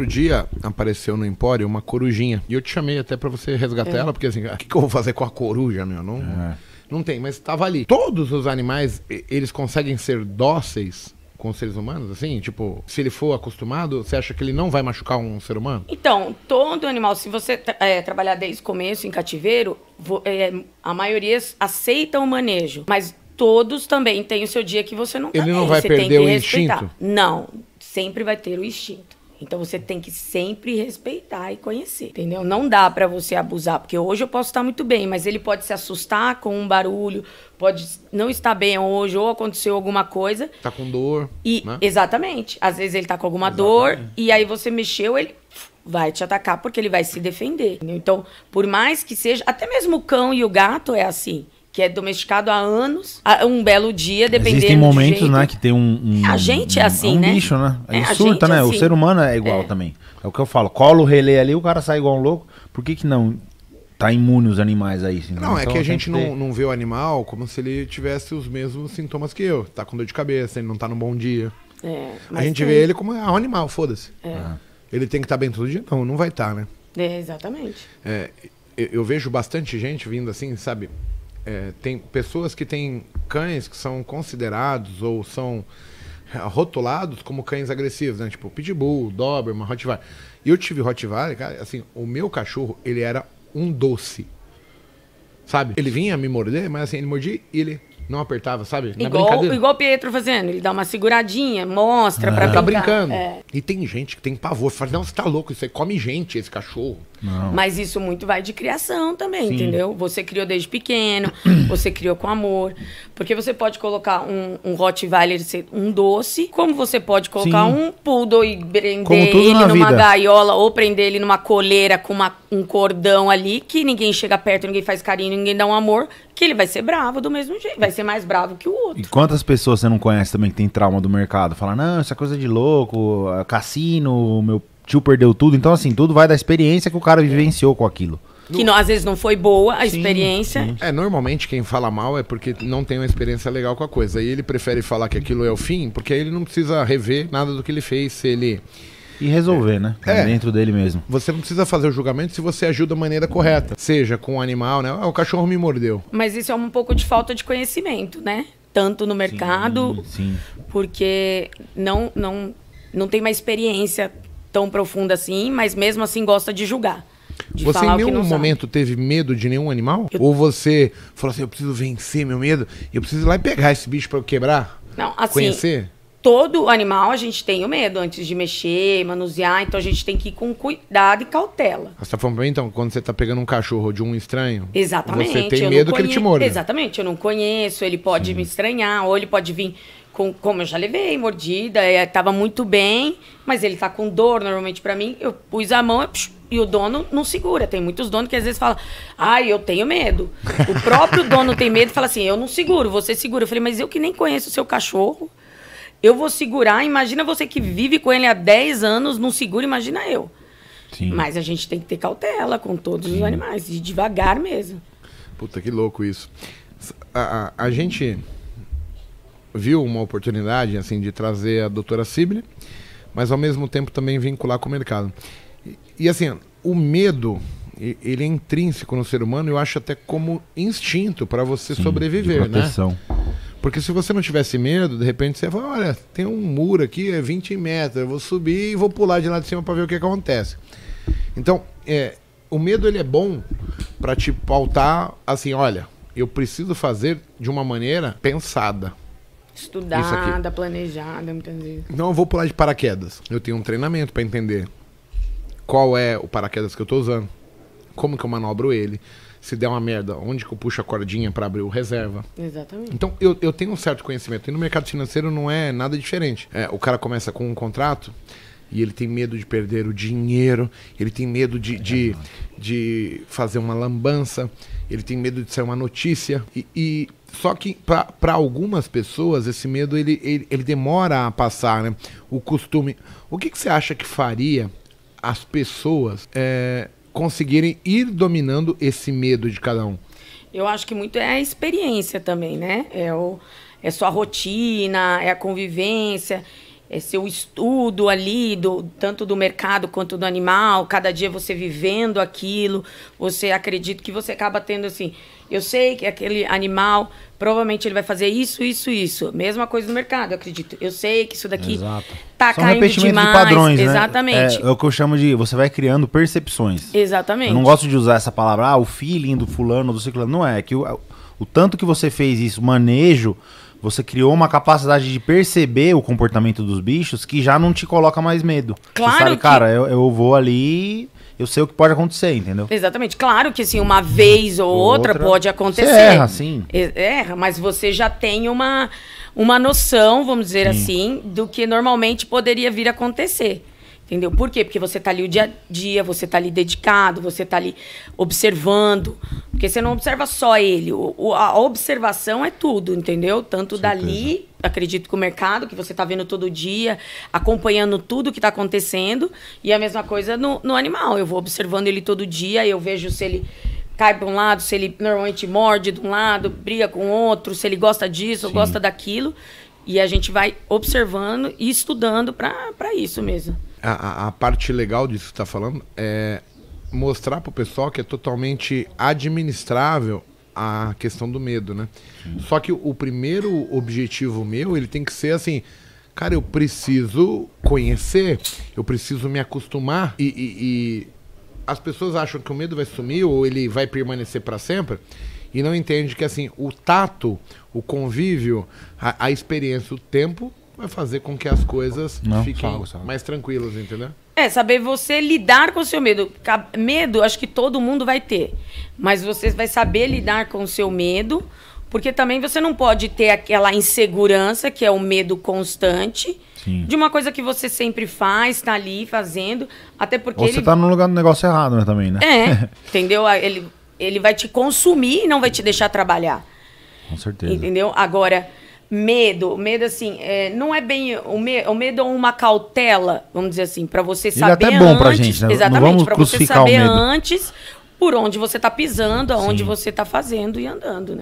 outro dia apareceu no Empório uma corujinha. E eu te chamei até para você resgatar é. ela, porque assim, o ah, que, que, eu vou fazer com a coruja, meu? Não, é. não tem, mas estava ali. Todos os animais, eles conseguem ser dóceis com os seres humanos, assim? Tipo, se ele for acostumado, você acha que ele não vai machucar um ser humano? Então, todo animal, se você é, trabalhar desde o começo em cativeiro, é, a maioria aceita o manejo, mas todos também têm o seu dia que você não Ele tá não bem, vai perder o respeitar. instinto? Não, sempre vai ter o instinto. Então você tem que sempre respeitar e conhecer, entendeu? Não dá para você abusar, porque hoje eu posso estar muito bem, mas ele pode se assustar com um barulho, pode não estar bem hoje ou aconteceu alguma coisa. Tá com dor. E né? exatamente. Às vezes ele tá com alguma exatamente. dor e aí você mexeu, ele vai te atacar porque ele vai se defender. Entendeu? Então, por mais que seja, até mesmo o cão e o gato é assim que é domesticado há anos, um belo dia, dependendo Existem momentos, né, que tem um, um A gente é um, é assim, um né? bicho, né? Ele é, surta, é né? assim. O ser humano é igual é. também. É o que eu falo, cola o relé ali, o cara sai igual um louco. Por que que não tá imune os animais aí? Assim, não, é que então a gente não, ter... não vê o animal como se ele tivesse os mesmos sintomas que eu. Tá com dor de cabeça, ele não tá no bom dia. É, a gente tem... vê ele como ah, um animal, foda-se. É. Ah. Ele tem que estar tá bem todo dia? Não, não vai estar, tá, né? É, exatamente. É, eu, eu vejo bastante gente vindo assim, sabe? é, tem pessoas que têm cães que são considerados ou são é, rotulados como cães agressivos, né? Tipo Pitbull, Doberman, Rottweiler. Eu tive Rottweiler, cara, assim, o meu cachorro, ele era um doce. Sabe? Ele vinha me morder, mas assim, ele mordia e ele não apertava, sabe? Na igual, igual o Pietro fazendo. Ele dá uma seguradinha, mostra é. pra tá brincar. Tá brincando. É. E tem gente que tem pavor. Fala, não, você tá louco, você come gente, esse cachorro. Não. Mas isso muito vai de criação também, Sim. entendeu? Você criou desde pequeno, você criou com amor. Porque você pode colocar um, um Rottweiler um doce, como você pode colocar Sim. um poodle e prender ele numa vida. gaiola ou prender ele numa coleira com uma, um cordão ali que ninguém chega perto, ninguém faz carinho, ninguém dá um amor que ele vai ser bravo do mesmo jeito, vai ser mais bravo que o outro. E quantas pessoas você não conhece também que tem trauma do mercado? Fala, não, isso é coisa de louco, cassino, meu tio perdeu tudo. Então, assim, tudo vai da experiência que o cara vivenciou com aquilo. Que não, às vezes não foi boa a sim, experiência. Sim. É, normalmente quem fala mal é porque não tem uma experiência legal com a coisa. E ele prefere falar que aquilo é o fim, porque aí ele não precisa rever nada do que ele fez. Se ele e resolver, né? É. Dentro dele mesmo. Você não precisa fazer o julgamento se você ajuda da maneira correta. Seja com o um animal, né? Ah, o cachorro me mordeu. Mas isso é um pouco de falta de conhecimento, né? Tanto no mercado, sim, sim. porque não, não, não tem uma experiência tão profunda assim, mas mesmo assim gosta de julgar. De você em nenhum momento sabe. teve medo de nenhum animal? Eu... Ou você falou assim, eu preciso vencer meu medo, eu preciso ir lá e pegar esse bicho para eu quebrar? Não, assim, Conhecer? todo animal a gente tem o medo antes de mexer, manusear, então a gente tem que ir com cuidado e cautela. Você tá falando então, quando você tá pegando um cachorro de um estranho, Exatamente, você tem medo conhe... que ele te morde. Exatamente, eu não conheço, ele pode Sim. me estranhar, ou ele pode vir com, como eu já levei, mordida, estava é, tava muito bem, mas ele tá com dor normalmente para mim, eu pus a mão, psh, e o dono não segura. Tem muitos donos que às vezes falam, ai, ah, eu tenho medo. O próprio dono tem medo e fala assim, eu não seguro, você segura. Eu falei, mas eu que nem conheço o seu cachorro, eu vou segurar, imagina você que vive com ele há 10 anos, não segura, imagina eu. Sim. Mas a gente tem que ter cautela com todos Sim. os animais, e devagar mesmo. Puta, que louco isso. A, a, a, gente viu uma oportunidade, assim, de trazer a doutora Sibylle, mas ao mesmo tempo também vincular com o mercado. E, e assim, o medo, ele é intrínseco no ser humano, eu acho até como instinto para você Sim, sobreviver, de né? proteção. né? Porque se você não tivesse medo, de repente você fala, olha, tem um muro aqui, é 20 metros, eu vou subir e vou pular de lá de cima para ver o que acontece. Então, é, o medo ele é bom para te pautar assim, olha, eu preciso fazer de uma maneira pensada. Estudada, planejada, muitas vezes. Não, eu vou pular de paraquedas. Eu tenho um treinamento para entender qual é o paraquedas que eu estou usando, como que eu manobro ele, se der uma merda, onde que eu puxo a cordinha para abrir o reserva. Exatamente. Então, eu, eu tenho um certo conhecimento. E no mercado financeiro não é nada diferente. É, o cara começa com um contrato e ele tem medo de perder o dinheiro, ele tem medo de, de, é de fazer uma lambança, ele tem medo de ser uma notícia. E, e só que para algumas pessoas esse medo ele, ele, ele, demora a passar, né? O costume. O que, que você acha que faria as pessoas é, conseguirem ir dominando esse medo de cada um? Eu acho que muito é a experiência também, né? É, o, é sua rotina, é a convivência é seu estudo ali, do, tanto do mercado quanto do animal, cada dia você vivendo aquilo, você acredita que você acaba tendo assim. Eu sei que aquele animal, provavelmente ele vai fazer isso, isso, isso. Mesma coisa no mercado, eu acredito. Eu sei que isso daqui Exato. tá São caindo repetimento demais. De padrões, né? Exatamente. Né? É, é, o que eu chamo de você vai criando percepções. Exatamente. Eu não gosto de usar essa palavra, ah, o feeling do fulano, do ciclano. Não é, é que o, é, o tanto que você fez isso, manejo, você criou uma capacidade de perceber o comportamento dos bichos que já não te coloca mais medo. Claro. Você sabe, que... cara, eu, eu vou ali eu sei o que pode acontecer, entendeu? Exatamente. Claro que assim, uma vez ou outra, outra pode acontecer. erra, sim. Erra, é, mas você já tem uma, uma noção, vamos dizer sim. assim, do que normalmente poderia vir a acontecer. Entendeu? Por quê? Porque você está ali o dia a dia, você está ali dedicado, você está ali observando. Porque você não observa só ele. O, a observação é tudo, entendeu? Tanto Certeza. dali, acredito que o mercado, que você está vendo todo dia, acompanhando tudo que está acontecendo. E a mesma coisa no, no animal. Eu vou observando ele todo dia, eu vejo se ele cai para um lado, se ele normalmente morde de um lado, briga com outro, se ele gosta disso Sim. ou gosta daquilo. E a gente vai observando e estudando para isso mesmo a, a parte legal disso que você está falando é mostrar para o pessoal que é totalmente administrável a questão do medo, né? Sim. Só que o primeiro objetivo meu, ele tem que ser assim, cara, eu preciso conhecer, eu preciso me acostumar e, e, e as pessoas acham que o medo vai sumir ou ele vai permanecer para sempre e não entende que assim o tato, o convívio, a, a experiência, o tempo vai fazer com que as coisas Não, fiquem mais tranquilas, entendeu? É, saber você lidar com o seu medo. Medo, acho que todo mundo vai ter. Mas você vai saber lidar com o seu medo, porque também você não pode ter aquela insegurança, que é o um medo constante, Sim. de uma coisa que você sempre faz, está ali fazendo, até porque... Ou você está no lugar do negócio errado né, também, né? É, entendeu? Ah, ele, ele vai te consumir e não vai te deixar trabalhar. Com certeza. Entendeu? Agora medo, medo assim, é, não é bem o, me, o medo é uma cautela, vamos dizer assim, para você saber Ele é até bom antes, pra gente, né? exatamente, pra você saber antes por onde você tá pisando, aonde Sim. você tá fazendo e andando, né?